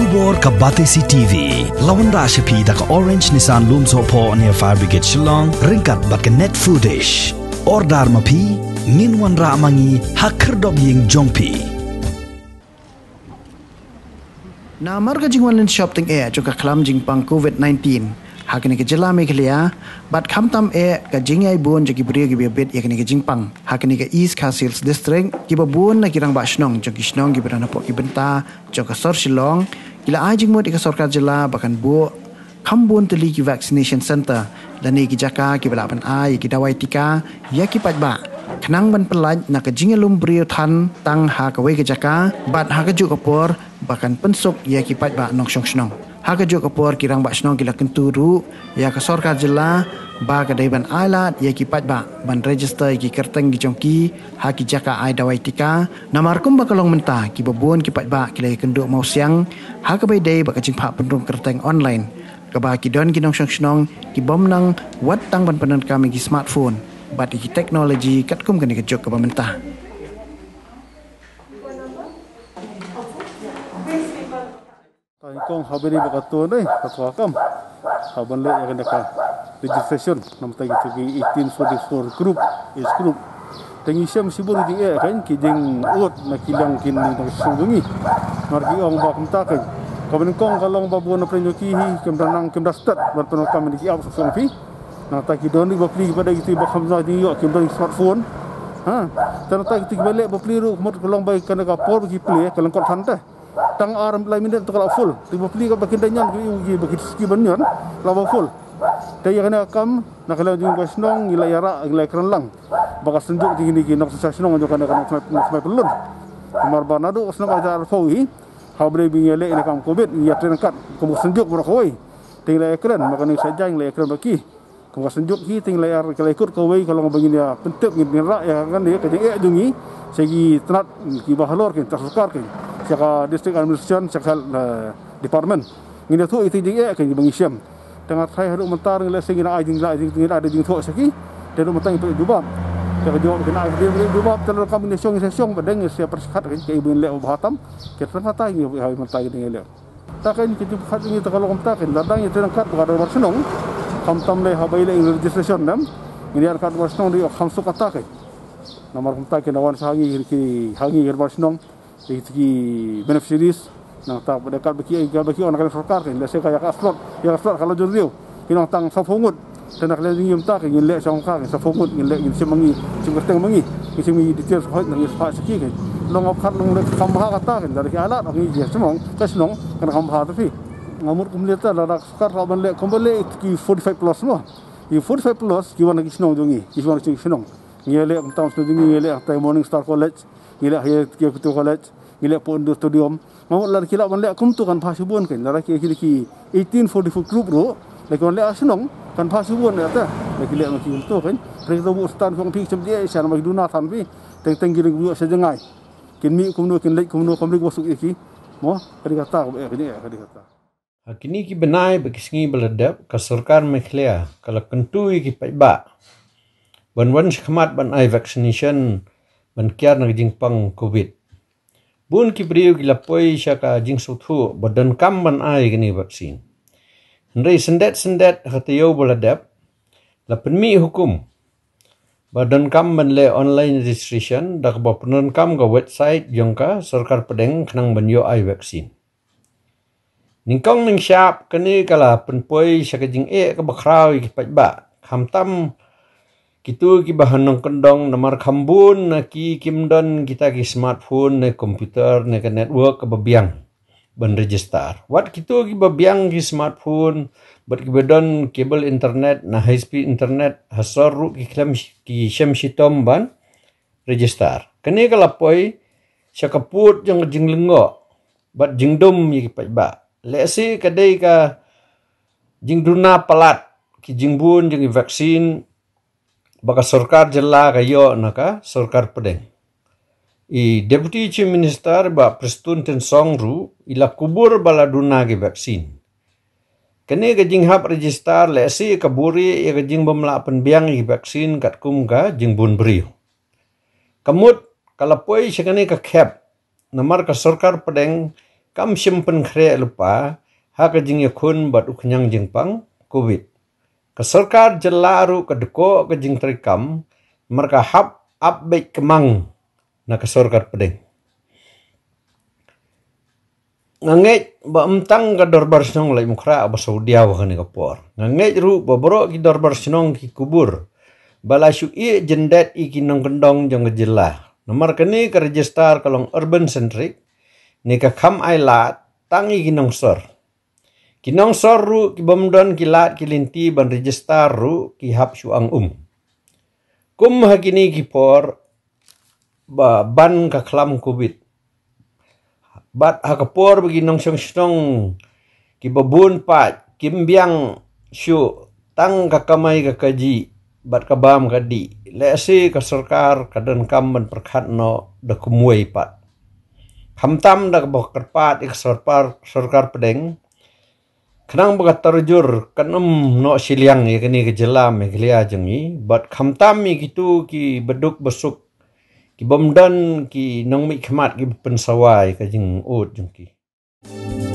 Kubor Kabate si TV. Lawan rasa pi dak orange Nissan lum so po ni fire brigade shilong ringkat bak net foodish. Order mapi min wan ra hacker dob ying jong pi. Na marga jing wan shopping e jo ka klam jing pang covid 19. Hakini ke jela me khlia bat kham tam e ka jing ai bon jo ki bri gi bet e ka jing pang. Hakini ke east castles district ki ba bon na ki shnong jo ki ibenta gi sor silong. Ila ajing mod ikasor jela bahkan bu kambun teli ki vaccination centre dan ni ki jaka ki balapan ai ki dawai tika ya ki pat ba kenang ban pelaj nak jinge lum brio tan tang ha ka ki jaka bat ha ka kapur bahkan pensuk ya ki pat ba nong shong shong haka jo kapor kirang bak snong kila kenturu ya ka sorka jela ba ka dai alat ya ki pat ba ban register ya ki kerteng ya ki jongki ha ki jaka ai dawai tika namar kum ba kalong menta ki babun ki pat ba kila kenduk mau siang ha ka bai dai ba ka pak pendung kerteng online ka ba ki don ki nong snong snong ki bom nang wat tang ban penan kami ki smartphone ba ki teknologi kat kum kene ke jok ka ba menta Kong habari berkata ni aku akam haban le yang dekat registration nama tadi tu 1844 e group is group tengi sem sibur di eh kan kijing ut nakilang kin ni tong sungungi margi ong ba kumta kan kamen kong kalong ba bu na prenyuki hi kem renang kem dastat bertono kam di kiap sung fi nang tak kidon ni bapli kepada itu ba kamza di yo kem dari smartphone ha ternyata kita balik berpeliru mod kelong baik kena kapur pergi play eh, kelengkot santai tang arm lai minit tu kalau full tiba pli kau bakin tanya ke ugi bagi banyak? banyan lawa full yang nak kam nak kala jung ko snong ila yara ila kran lang baka sunjuk tinggi ni nak susah snong jo kena kena nak mai pelun. kemar bana do usna ba dar fawi ha bre bing ele kam covid ia terangkat, kat senjuk sunjuk tinggal keren, tinggi lai maka ni saja ing keren kran baki senjuk sunjuk tinggal tinggi lai ikut ko wei kalau ngabing dia pentep ngin ra ya kan dia kejeng e jungi segi tenat kibah lor ki sukar ki saka district administration saka uh, department ngin tu itu jing ek ngin mengisem tengah thai hadu mentar ngin lesing ngin ajing lai ngin ada jing tu saki dan lu mentang itu juga saka jo ngin ai dia ngin juga telu kam ngin sesong sesong badeng sia persikat ngin ke ibun le bahatam ke tengah thai ngin hawi mentai ngin le tak ngin kita khat ini takal kom tak ngin ladang itu nak kat bagar bar senong kam tam le habai le registration nam ngin ar kat bar senong ri kham su kata ke nomor kom tak ngin awan sangi ngin ki hangi ngin senong dari segi beneficiaries nang tak dekat beki egal beki orang kalian sokar kan lese kaya kat slot yang slot kalau jurdio kinong tang sofungut tanak kalian ning yum tak kan. ingin lek songka ngin sofungut lek ingin ngin semangi cimerteng mangi kisi mi detail hoit nang yus pas ki kan long ok kat long le kamha kata kan dari alat ngi je semong kas long kan kamha tu fi ngamur kumle ta la rak sokar ra ban le kumle it ki 45 plus lo ki 45 plus ki wan ngi snong dungi ki wan ngi snong ngi le ngtang snong dungi ngi le ta morning star college gila ya ke kutu kolej gila pun do studium mau lar kilak ban lek kum tu kan pas subun kan lar ke kiki 1844 group ro lek ban lek asnong kan pas subun ya ta lek lek mesti tu kan rek do ustan kong pi cem dia isan mai duna tan teng teng gila gua sejengai kin mi kum no kin lek kum no kom mo kada kata ini kada kata Kini ki benai bekisngi beledap ke surkan mekhlia kalau kentui ki paibak. Ban-ban sekhmat ban ai vaccination bankyar na jing pang covid bun ki priyu ki lapoi shaka jing so thu bodan kam ban ai gani vaksin ndai sendet sendet hata yo boladap la penmi hukum badan kam le online registration dak ba penan kam ga website yang ka sarkar pedeng kenang banyo ai vaksin ningkong ning syap kene kala penpoi sakajing e ka bakrau ki pajba kham tam kita ki bahanong kendong nomor kambun na ki kimdon kita ki smartphone na komputer na ke network ke babiang ben register. Wat kita ki babiang ki smartphone bet ki bedon kabel internet na high speed internet hasor ru ki klem ki sem sitom ban register. Kene ke lapoi sya keput jeng jeng lengo bat jeng dom ye ki paiba. Lesi kedai ka jing duna palat ki jing bun jeng vaksin baka sorkar jella gayo naka sorkar pedeng. I deputy chief minister ba prestun ten songru ila kubur bala duna ge vaksin. Kene ke jing hap register le si kaburi i ke jing bemla penbiang i vaksin kat kum ga jing bun brio. Kemut kalapoi si kene ke kep namar ke sorkar pedeng kam simpen kre lupa ha ke jing yakun bat ukenyang jing pang covid. Kesurkar jelaru ke deko ke jing terikam, mereka hap ap kemang na kesurkar pedeng. Ngangit ba emtang ke dorbar senong lai mukhra apa Saudi awa kapur. Ngangit ru ba borok ki dorbar senong ki kubur. Balasyu i jendet i kinong kendong jong ke jelah. Nomor kini ke register kalong urban centric, nika kam ailat tang i kinong sur. Kinong soru ki bomdon ki ki linti ban register ru ki hap shuang um. Kum hakini ki por ba ban ka klam kubit. Bat hakapor bagi nong siong siong ki babun pat kim biang shu tang kakamai kakaji bat kabam kadi. Lesi ka sarkar kadan kam ban perkhat no da kumwai pat. Hamtam da kabokar pat ik sarkar pedeng kenang baga tarjur kenem no siliang ni, kini ke jelam ye kelia jengi bat khamtam gitu ki beduk besuk ki bomdan ki nong mi ki pensawai ka jeng ut Thank you.